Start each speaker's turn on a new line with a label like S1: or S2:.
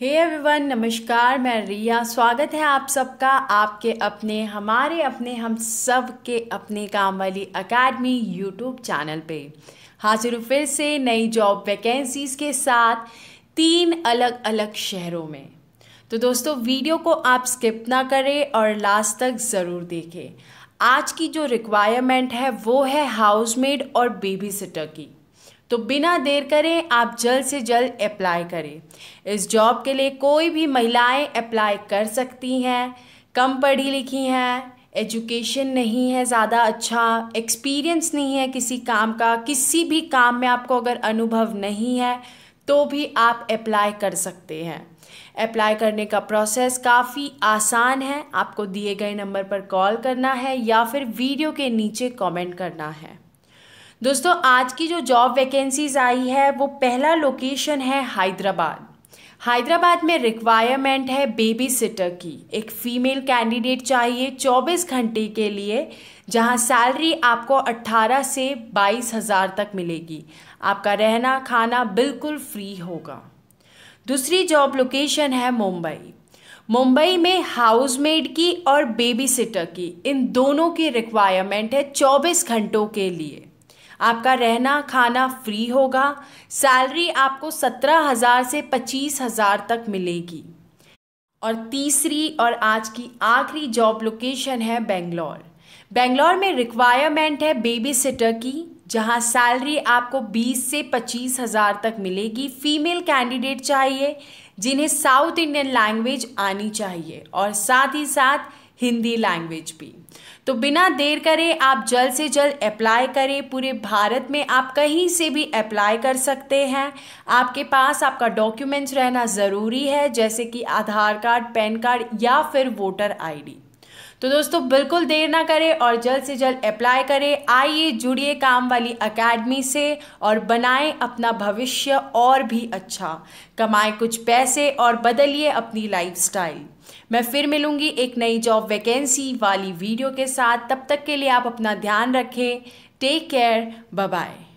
S1: हे hey everyone नमस्कार मैं रिया स्वागत है आप सबका आपके अपने हमारे अपने हम सब के अपने काम वाली अकेडमी यूट्यूब चैनल पे हाजिर हूँ फिर से नई जॉब वैकेंसीज़ के साथ तीन अलग अलग शहरों में तो दोस्तों वीडियो को आप स्किप ना करें और लास्ट तक ज़रूर देखें आज की जो रिक्वायरमेंट है वो है हाउसमेड और बेबी सिटर की तो बिना देर करें आप जल्द से जल्द अप्लाई करें इस जॉब के लिए कोई भी महिलाएं अप्लाई कर सकती हैं कम पढ़ी लिखी हैं एजुकेशन नहीं है ज़्यादा अच्छा एक्सपीरियंस नहीं है किसी काम का किसी भी काम में आपको अगर अनुभव नहीं है तो भी आप अप्लाई कर सकते हैं अप्लाई करने का प्रोसेस काफ़ी आसान है आपको दिए गए नंबर पर कॉल करना है या फिर वीडियो के नीचे कमेंट करना है दोस्तों आज की जो जॉब वैकेंसीज़ आई है वो पहला लोकेशन है हैदराबाद हैदराबाद में रिक्वायरमेंट है बेबी सिटर की एक फ़ीमेल कैंडिडेट चाहिए 24 घंटे के लिए जहां सैलरी आपको 18 से बाईस हज़ार तक मिलेगी आपका रहना खाना बिल्कुल फ्री होगा दूसरी जॉब लोकेशन है मुंबई मुंबई में हाउसमेड की और बेबी सिटर की इन दोनों की रिक्वायरमेंट है 24 घंटों के लिए आपका रहना खाना फ्री होगा सैलरी आपको सत्रह हज़ार से पच्चीस हज़ार तक मिलेगी और तीसरी और आज की आखिरी जॉब लोकेशन है बेंगलोर बेंगलोर में रिक्वायरमेंट है बेबी सिटर की जहां सैलरी आपको 20 से पच्चीस हज़ार तक मिलेगी फीमेल कैंडिडेट चाहिए जिन्हें साउथ इंडियन लैंग्वेज आनी चाहिए और साथ ही साथ हिंदी लैंग्वेज भी तो बिना देर करें आप जल्द से जल्द अप्लाई करें पूरे भारत में आप कहीं से भी अप्लाई कर सकते हैं आपके पास आपका डॉक्यूमेंट्स रहना ज़रूरी है जैसे कि आधार कार्ड पैन कार्ड या फिर वोटर आईडी तो दोस्तों बिल्कुल देर ना करें और जल्द से जल्द अप्लाई करें आइए जुड़िए काम वाली अकेडमी से और बनाएं अपना भविष्य और भी अच्छा कमाएं कुछ पैसे और बदलिए अपनी लाइफस्टाइल मैं फिर मिलूंगी एक नई जॉब वैकेंसी वाली वीडियो के साथ तब तक के लिए आप अपना ध्यान रखें टेक केयर बाय